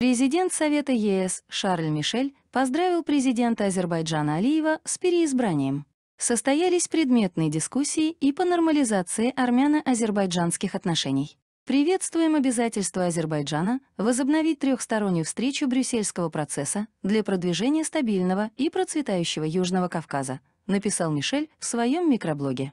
Президент Совета ЕС Шарль Мишель поздравил президента Азербайджана Алиева с переизбранием. Состоялись предметные дискуссии и по нормализации армяно-азербайджанских отношений. Приветствуем обязательство Азербайджана возобновить трехстороннюю встречу брюссельского процесса для продвижения стабильного и процветающего Южного Кавказа, написал Мишель в своем микроблоге.